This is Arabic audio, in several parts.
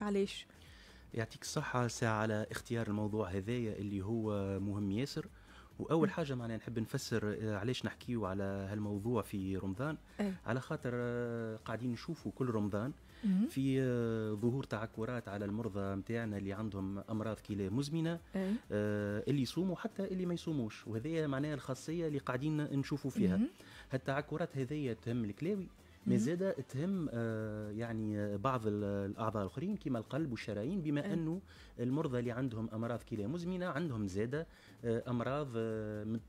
علاش يعطيك الصحة ساعة على اختيار الموضوع هذايا اللي هو مهم ياسر واول حاجه معناها نحب نفسر آه، علاش نحكيو على هالموضوع في رمضان أي. على خاطر آه، قاعدين نشوفوا كل رمضان في آه، ظهور تعكرات على المرضى نتاعنا اللي عندهم امراض كلى مزمنه أي. آه اللي يصوموا حتى اللي ما يصوموش وهذه معناها الخاصيه اللي قاعدين نشوفوا فيها هالتعكرات هذيا تهم الكلاوي ما زاد تهم آه، يعني آه، بعض الاعضاء الاخرين كما القلب والشرايين بما إيه. انه المرضى اللي عندهم امراض كلى مزمنه عندهم زاده آه، امراض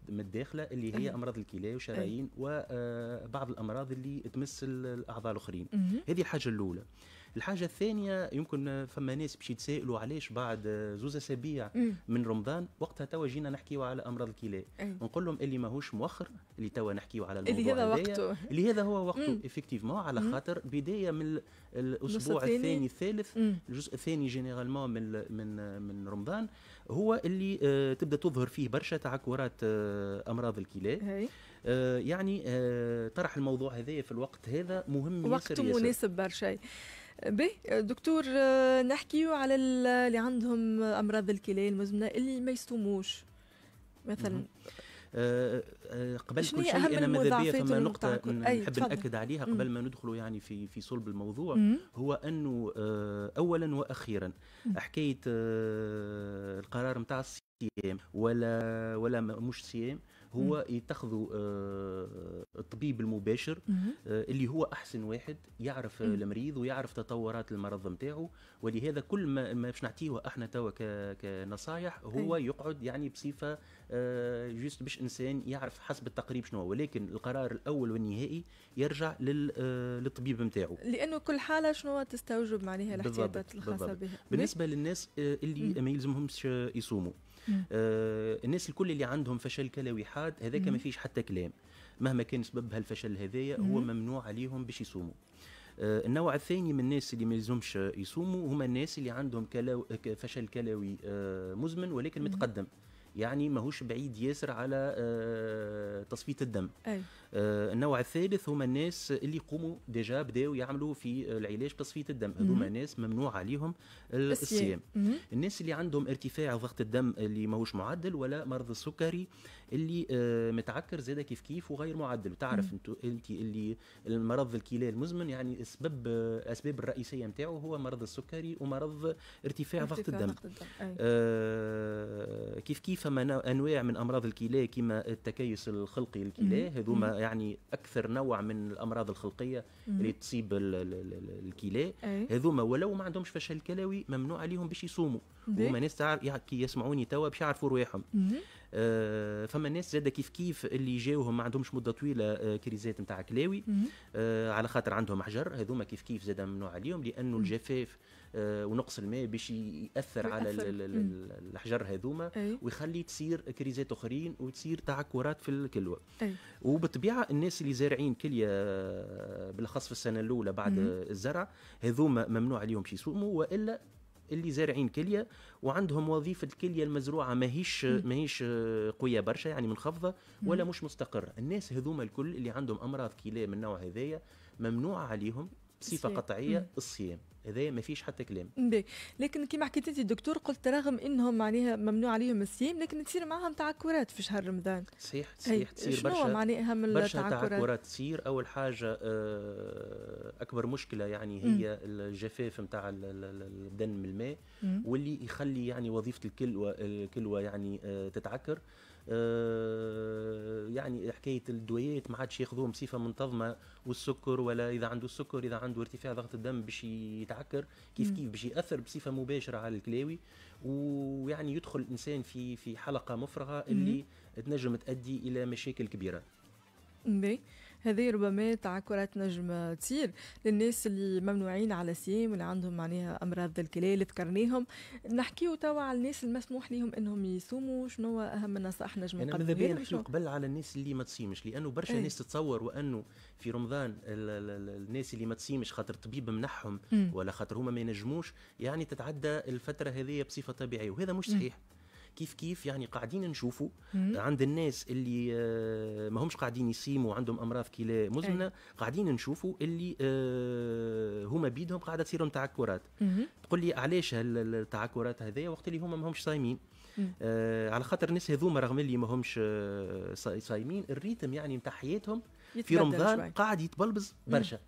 متداخله اللي هي إيه. امراض الكلى والشرايين إيه. وبعض الامراض اللي تمس الاعضاء الاخرين هذه الحاجه الاولى الحاجه الثانيه يمكن فما ناس باش يتسائلوا علاش بعد زوز اسابيع من رمضان وقتها توا جينا نحكيو على امراض الكلى نقول لهم اللي ماهوش مؤخر اللي توا نحكيو على الموضوع اللي هذا وقته اللي هذا هو وقته افكتيفمون على خاطر بدايه من الاسبوع الثاني الثالث الجزء الثاني جينيرالمون من من من رمضان هو اللي آه، تبدا تظهر فيه برشا تعكرات آه، امراض الكلى آه، يعني طرح الموضوع هذايا في الوقت هذا مهم وقت ياسر مناسب برشا بي دكتور نحكيو على اللي عندهم امراض الكلى المزمنه اللي ما يصوموش مثلا آه، آه، قبل كل شيء انا ماذا بيا ثم نقطه نحب ناكد عليها قبل ما ندخلوا يعني في في صلب الموضوع مم. هو انه آه، اولا واخيرا حكايه القرار نتاع الصيام ولا ولا مش صيام هو يتخذوا آه، آه، الطبيب المباشر آه، اللي هو احسن واحد يعرف المريض ويعرف تطورات المرض نتاعو ولهذا كل ما باش نعطيه احنا توا كنصائح هو أيوة. يقعد يعني بصفه جوست باش انسان يعرف حسب التقريب شنو ولكن القرار الاول والنهائي يرجع للطبيب نتاعو لانه كل حاله شنو تستوجب معناها الاحتياطات الخاصه بها بالنسبه للناس اللي ما يلزمهمش يصوموا آه الناس الكل اللي عندهم فشل كلوي حاد هذاك ما فيش حتى كلام مهما كان سبب هالفشل هذايا هو ممنوع عليهم باش يصوموا آه النوع الثاني من الناس اللي ما يلزمش يصوموا هما الناس اللي عندهم كلو... فشل كلوي آه مزمن ولكن متقدم يعني ماهوش بعيد ياسر على آه، تصفيه الدم أي. آه، النوع الثالث هما الناس اللي يقوموا ديجا بداوا يعملوا في العلاج تصفيه الدم هذوما ناس ممنوع عليهم الصيام الناس اللي عندهم ارتفاع ضغط الدم اللي ماهوش معدل ولا مرض السكري اللي آه، متعكر زاد كيف كيف وغير معدل وتعرف انت انت اللي المرض الكلى المزمن يعني اسباب الاسباب الرئيسيه نتاعو هو مرض السكري ومرض ارتفاع ضغط الدم, ضغط الدم. أي. آه كيف كيف فما انواع من امراض الكلى كما التكيس الخلقي للكلى هذوما يعني اكثر نوع من الامراض الخلقيه اللي تصيب الكلى هذوما ولو ما عندهمش فشل كلوي ممنوع عليهم باش يصوموا وهما ناس كي يسمعوني توا باش يعرفوا رواحهم آه فما ناس زاد كيف كيف اللي جاوهم ما عندهمش مده طويله آه كريزات نتاع كلاوي آه على خاطر عندهم حجر هذوما كيف كيف زاد ممنوع عليهم لانه الجفاف آه، ونقص الماء باش ياثر على الاحجار هذوما أيوه. ويخلي تصير كريزات اخرين وتصير تعكرات في الكلوه أيوه. وبالطبيعه الناس اللي زارعين كليه آه، بالاخص في السنه الاولى بعد الزرع هذوما ممنوع عليهم يصوموا والا اللي زارعين كليه وعندهم وظيفه الكليه المزروعه ماهيش ماهيش آه، قويه برشا يعني منخفضه ولا مش مستقره الناس هذوما الكل اللي عندهم امراض كلى من النوع هذايا ممنوع عليهم بصفه قطعيه الصيام هذا ما فيش حتى كلام بي. لكن كما حكيت انت الدكتور قلت رغم انهم معناها ممنوع عليهم الصيام لكن تصير معاهم تعكرات في شهر رمضان صحيح صحيح تصير برشا معناها من برشا تعكرات تصير اول حاجه آه، اكبر مشكله يعني هي الجفاف نتاع الدم من الماء واللي يخلي يعني وظيفه الكلوه الكلوه يعني آه، تتعكر آه، يعني حكايه الدويات ما عادش ياخذوهم بصفه منتظمه والسكر ولا اذا عنده السكر اذا عنده عنده ارتفاع ضغط الدم باش يتعكر كيف كيف باش ياثر بصفه مباشره على الكلاوي ويعني يدخل الانسان في في حلقه مفرغه اللي تنجم تؤدي الى مشاكل كبيره. هذه ربما تعكرات نجم تصير للناس اللي ممنوعين على السيام واللي عندهم معناها امراض الكلى ذكرناهم نحكيو توا على الناس المسموح لهم انهم يصوموا شنو اهم النصائح نجم نقدمها يعني ماذا بيا قبل على الناس اللي ما تصيمش لانه برشا إيه. ناس تتصور وانه في رمضان الناس اللي ما تصيمش خاطر الطبيب منحهم ولا خاطر هما ما ينجموش يعني تتعدى الفتره هذه بصفه طبيعيه وهذا مش صحيح كيف كيف يعني قاعدين نشوفوا عند الناس اللي آه، ما همش قاعدين يصيموا وعندهم امراض كلى مزمنه قاعدين نشوفوا اللي آه، هما بيدهم قاعده تصير تعكرات تقول لي علاش التعكرات هذه وقت اللي هما ما همش صايمين آه على خاطر الناس هذوما رغم اللي ما همش آه، صايمين الريتم يعني نتاع حياتهم في رمضان شوي. قاعد يتبلبز برشا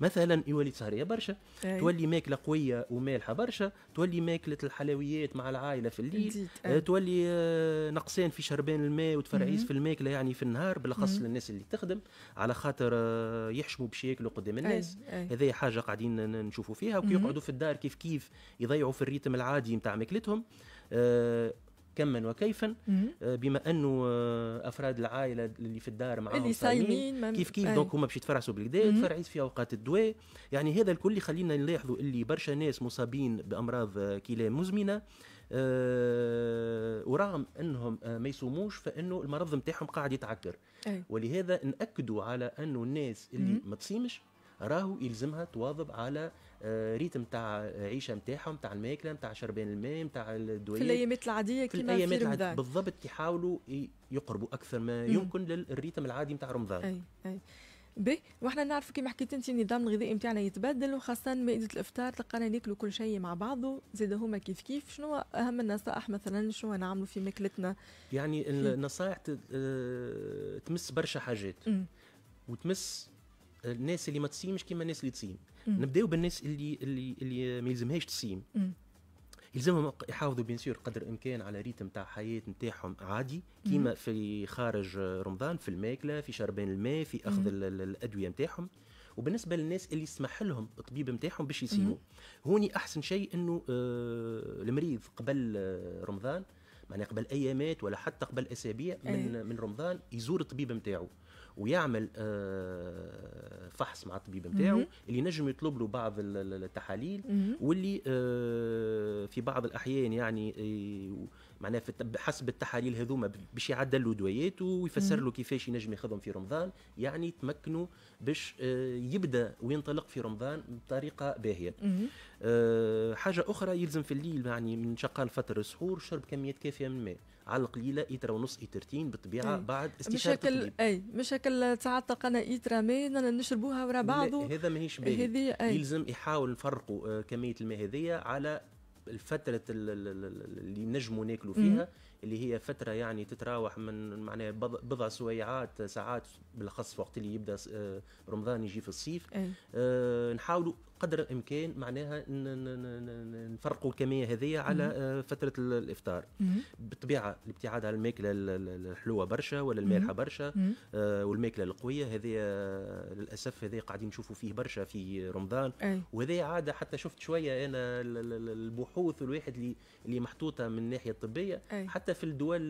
مثلا يولي سهريه برشا أي. تولي ماكله قويه ومالحه برشا تولي ماكله الحلويات مع العائله في الليل آه تولي آه، نقصان في شربان الماء وتفرعيس في الماكله يعني في النهار بالاخص للناس اللي تخدم على خاطر آه، يحشموا باش ياكلوا قدام الناس هذه حاجه قاعدين نشوفوا فيها وكي يقعدوا في الدار كيف كيف يضيعوا في الريتم العادي نتاع ماكلتهم آه، كما وكيفا آه، بما انه آه، افراد العائله اللي في الدار معاهم اللي صايمين كيف كيف دونك هما باش يتفرعسوا بالكدا يتفرعس في اوقات الدواء يعني هذا الكل يخلينا نلاحظوا اللي برشا ناس مصابين بامراض آه، كلى مزمنه أه ورغم انهم ما يصوموش فانه المرض نتاعهم قاعد يتعكر أي. ولهذا ناكدوا على انه الناس اللي ما تصيمش راهو يلزمها تواظب على آه، ريتم تاع عيشه نتاعهم تاع الماكله نتاع شربان الماء نتاع الدواء في الايامات العاديه كيما في الايامات العاديه بالضبط يحاولوا يقربوا اكثر ما يمكن للريتم العادي نتاع رمضان اي اي بي وحنا نعرفوا كيما حكيت انت النظام الغذائي نتاعنا يتبدل وخاصه مائده الافطار تلقانا ناكلوا كل شيء مع بعضه زاد هما كيف كيف شنو اهم النصائح مثلا شنو نعملوا في ماكلتنا يعني النصائح آه، تمس برشا حاجات وتمس الناس اللي ما تصيمش كيما الناس اللي تصيم نبداو بالناس اللي اللي اللي ما يلزمهاش تصيم يلزمهم يحافظوا بيان سور قدر الامكان على ريتم تاع حياه نتاعهم عادي كيما في خارج رمضان في الماكله في شربان الماء في اخذ الادويه نتاعهم وبالنسبه للناس اللي يسمح لهم الطبيب نتاعهم باش يصيموا هوني احسن شيء انه آه المريض قبل آه، رمضان معناها قبل ايامات ولا حتى قبل اسابيع من إيه. من رمضان يزور الطبيب نتاعو ويعمل آه، فحص مع الطبيب نتاعو اللي نجم يطلب له بعض التحاليل واللي آه، في بعض الاحيان يعني آه، معناها حسب التحاليل هذوما باش يعدل له دوايات ويفسر له كيفاش ينجم ياخذهم في رمضان يعني تمكنوا باش يبدا وينطلق في رمضان بطريقه باهيه حاجه اخرى يلزم في الليل يعني من شقان فتره السحور شرب كميات كافيه من الماء على القليله ايترا ونص ايترتين بالطبيعه إيه. بعد استشاره مشاكل اي مشاكل ساعات تلقانا ايترا ما نشربوها ورا بعضه هذا ماهيش باهي يلزم يحاول نفرقوا آه، كميه الماء هذيا على الفترة اللي نجموا ناكلوا فيها اللي هي فترة يعني تتراوح من معناها بضع سويعات ساعات بالأخص وقت اللي يبدأ آه، رمضان يجي في الصيف أه نحاولوا قدر الامكان معناها نفرقوا الكميه هذه على آه، فتره الافطار بالطبيعه الابتعاد على الماكله الحلوه برشا ولا المالحه برشا آه، والماكله القويه هذه آه، للاسف هذه قاعدين نشوفوا فيه برشا في رمضان وهذه عاده حتى شفت شويه انا البحوث الواحد اللي اللي محطوطه من الناحيه الطبيه حتى في الدول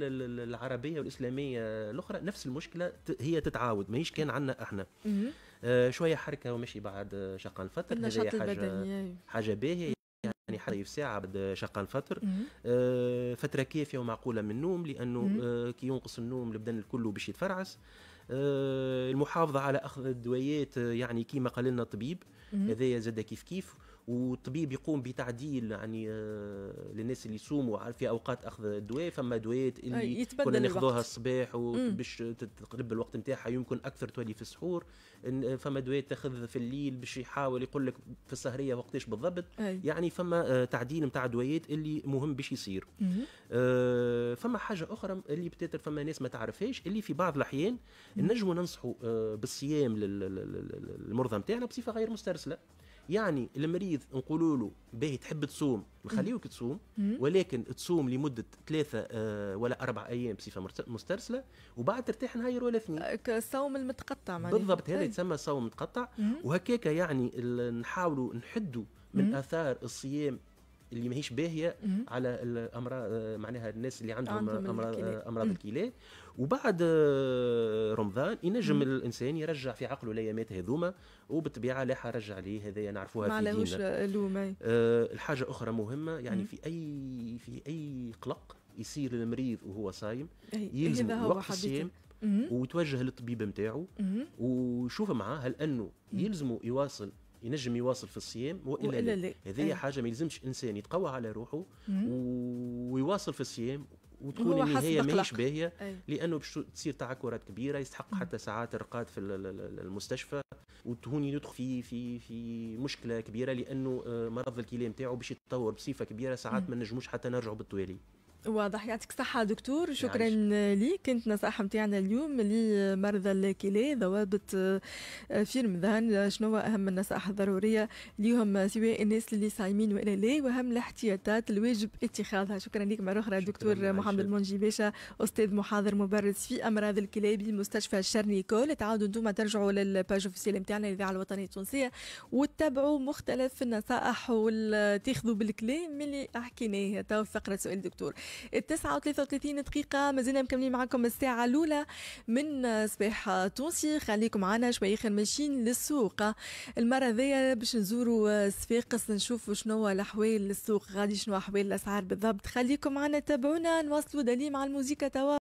العربيه والاسلاميه الاخرى نفس المشكله هي تتعاود ماهيش كان عندنا احنا آه، شويه حركه ومشي بعد شقان الفطر النشاط البدني حاجه باهيه يعني حتى ساعة بعد شق الفطر آه، فترة كافية ومعقولة من النوم لأنه آه، كي ينقص النوم البدن الكل باش يتفرعس آه، المحافظه على اخذ الدويات آه، يعني كيما قال لنا الطبيب هذايا زاد كيف كيف والطبيب يقوم بتعديل يعني آه، للناس اللي يصوموا في اوقات اخذ الدواء فما دوايات اللي كنا ناخذوها الصباح باش تقرب الوقت نتاعها يمكن اكثر تولي في السحور فما دويات تاخذ في الليل باش يحاول يقول لك في السهريه وقتاش بالضبط أي. يعني فما تعديل نتاع الدويات اللي مهم باش يصير آه فما حاجه اخرى اللي بتاتر فما ناس ما تعرفهاش اللي في بعض الاحيان نجموا ننصحوا آه، بالصيام للمرضى نتاعنا بصفه غير مسترسله يعني المريض نقولوا له باهي تحب تصوم نخليوك تصوم ولكن تصوم لمده ثلاثه آه، ولا اربع ايام بصفه مسترسله وبعد ترتاح نهار ولا اثنين. آه، الصوم المتقطع معناها بالضبط هذا إيه. يتسمى صوم متقطع وهكاك يعني نحاولوا نحدوا من اثار الصيام اللي ماهيش باهيه على الامراض آه، معناها الناس اللي عندهم امراض آه، امراض الكلى وبعد آه، رمضان ينجم الانسان يرجع في عقله الايامات هذوما وبالطبيعه لا رجع ليه هذايا نعرفوها في ديننا الوم أه الحاجه اخرى مهمه يعني مم. في اي في اي قلق يصير المريض وهو صايم يلزم وقت الصيام ويتوجه للطبيب نتاعو ويشوف معاه هل انه يلزمه يواصل ينجم يواصل في الصيام والا, وإلا لا هذه آه. حاجه ما يلزمش انسان يتقوى على روحه ويواصل في الصيام وتكون النهايه ماهيش باهيه أيه. لانه باش تصير تعكرات كبيره يستحق حتى ساعات الرقاد في المستشفى وتهوني يدخل في في في مشكله كبيره لانه آه، مرض الكلى نتاعو باش يتطور بصفه كبيره ساعات ما نجموش حتى نرجعوا بالتوالي واضح يعطيك الصحة دكتور شكرا ليك كنت نصائح نتاعنا اليوم لمرضى الكلى ضوابط آه، في رمضان شنو أهم النصائح الضرورية ليهم سواء الناس اللي صايمين وإلا لا وأهم الاحتياطات الواجب اتخاذها شكرا لك مرة أخرى دكتور محمد المنجي باشا أستاذ محاضر مبرز في أمراض الكلى بمستشفى الشرنيكول تعاودوا أنتم ترجعوا للباج أوفيسيال نتاعنا الإذاعة الوطنية التونسية وتتبعوا مختلف النصائح وتاخذوا بالكلام اللي حكيناه تو فقرة سؤال دكتور التسعة وثلاثة وثلاثين دقيقة مازلنا مكملين معكم الساعة الأولى من صباح تونسي خليكم معنا شوية خير ماشيين للسوق المرة ذي باش نزوروا صفاقس نشوفوا شنو الأحوال للسوق غادي شنو أحوال الأسعار بالضبط خليكم معنا تابعونا نواصلوا دليل مع الموزيكا توا